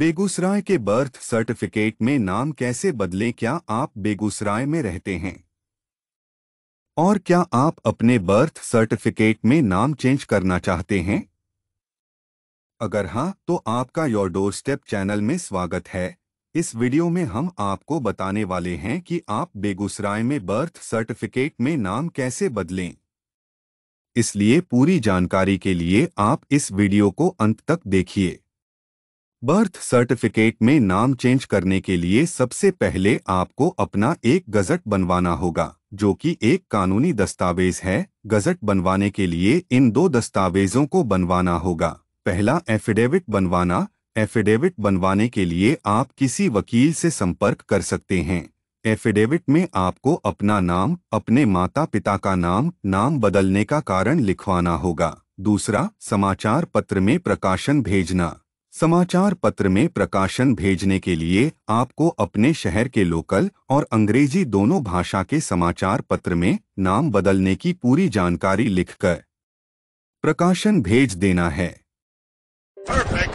बेगूसराय के birth certificate में नाम कैसे बदले क्या आप बेगूसराय में रहते हैं और क्या आप अपने बर्थ सर्टिफिकेट में नाम चेंज करना चाहते हैं अगर हाँ तो आपका योर डोर स्टेप चैनल में स्वागत है इस वीडियो में हम आपको बताने वाले हैं कि आप बेगूसराय में बर्थ सर्टिफिकेट में नाम कैसे बदलें इसलिए पूरी जानकारी के लिए आप इस वीडियो को अंत तक देखिए बर्थ सर्टिफिकेट में नाम चेंज करने के लिए सबसे पहले आपको अपना एक गजट बनवाना होगा जो कि एक कानूनी दस्तावेज है गजट बनवाने के लिए इन दो दस्तावेजों को बनवाना होगा पहला एफिडेविट बनवाना एफिडेविट बनवाने के लिए आप किसी वकील से संपर्क कर सकते हैं एफिडेविट में आपको अपना नाम अपने माता पिता का नाम नाम बदलने का कारण लिखवाना होगा दूसरा समाचार पत्र में प्रकाशन भेजना समाचार पत्र में प्रकाशन भेजने के लिए आपको अपने शहर के लोकल और अंग्रेजी दोनों भाषा के समाचार पत्र में नाम बदलने की पूरी जानकारी लिखकर प्रकाशन भेज देना है Perfect.